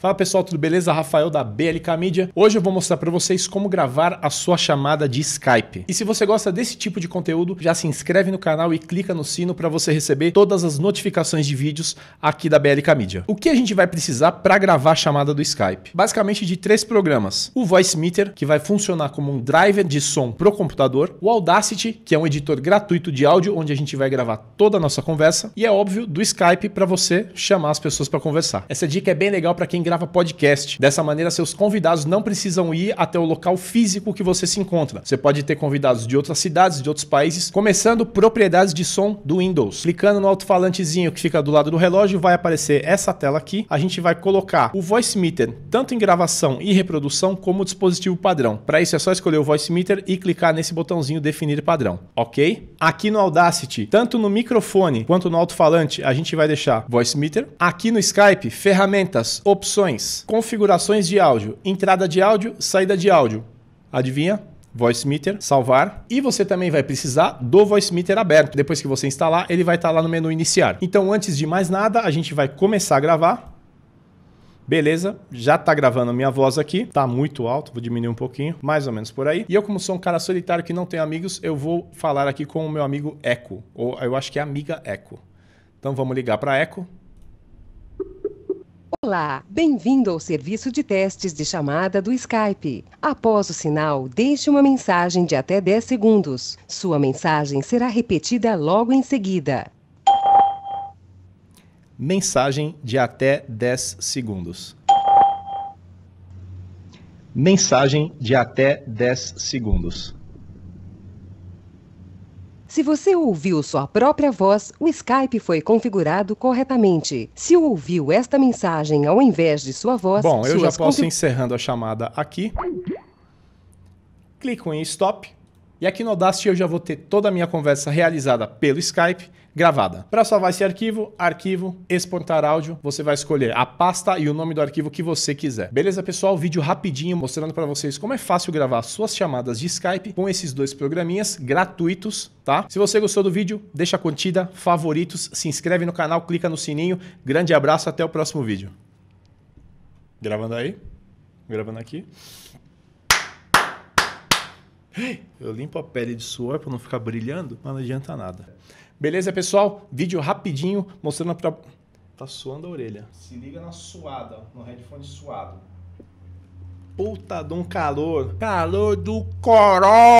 Fala pessoal, tudo beleza? Rafael da BLK Media. Hoje eu vou mostrar para vocês como gravar a sua chamada de Skype. E se você gosta desse tipo de conteúdo, já se inscreve no canal e clica no sino para você receber todas as notificações de vídeos aqui da BLK Media. O que a gente vai precisar para gravar a chamada do Skype? Basicamente de três programas: o Voice Meter, que vai funcionar como um driver de som pro computador, o Audacity, que é um editor gratuito de áudio onde a gente vai gravar toda a nossa conversa, e é óbvio do Skype para você chamar as pessoas para conversar. Essa dica é bem legal para quem grava podcast. Dessa maneira, seus convidados não precisam ir até o local físico que você se encontra. Você pode ter convidados de outras cidades, de outros países, começando propriedades de som do Windows. Clicando no alto-falantezinho que fica do lado do relógio, vai aparecer essa tela aqui. A gente vai colocar o voice meter tanto em gravação e reprodução como dispositivo padrão. Para isso é só escolher o voice meter e clicar nesse botãozinho definir padrão, ok? Aqui no Audacity, tanto no microfone quanto no alto-falante, a gente vai deixar voice meter. Aqui no Skype, ferramentas, opções opções: configurações de áudio, entrada de áudio, saída de áudio. Adivinha? Voice Meter. salvar. E você também vai precisar do Voice Meter aberto. Depois que você instalar, ele vai estar tá lá no menu iniciar. Então, antes de mais nada, a gente vai começar a gravar. Beleza, já tá gravando a minha voz aqui, tá muito alto, vou diminuir um pouquinho, mais ou menos por aí. E eu, como sou um cara solitário que não tem amigos, eu vou falar aqui com o meu amigo Echo, ou eu acho que é amiga Echo. Então vamos ligar para Echo. Olá, bem-vindo ao serviço de testes de chamada do Skype. Após o sinal, deixe uma mensagem de até 10 segundos. Sua mensagem será repetida logo em seguida. Mensagem de até 10 segundos. Mensagem de até 10 segundos. Se você ouviu sua própria voz, o Skype foi configurado corretamente. Se ouviu esta mensagem ao invés de sua voz, Bom, eu já posso config... encerrando a chamada aqui. Clico em stop e aqui no Audacity eu já vou ter toda a minha conversa realizada pelo Skype gravada. Para salvar esse arquivo, arquivo, exportar áudio, você vai escolher a pasta e o nome do arquivo que você quiser. Beleza, pessoal? Vídeo rapidinho mostrando para vocês como é fácil gravar suas chamadas de Skype com esses dois programinhas gratuitos, tá? Se você gostou do vídeo, deixa a curtida, favoritos, se inscreve no canal, clica no sininho. Grande abraço, até o próximo vídeo. Gravando aí? Gravando aqui. Eu limpo a pele de suor para não ficar brilhando, mas não adianta nada. Beleza, pessoal? Vídeo rapidinho mostrando para tá suando a orelha. Se liga na suada, no headphone suado. Puta de um calor. Calor do coró.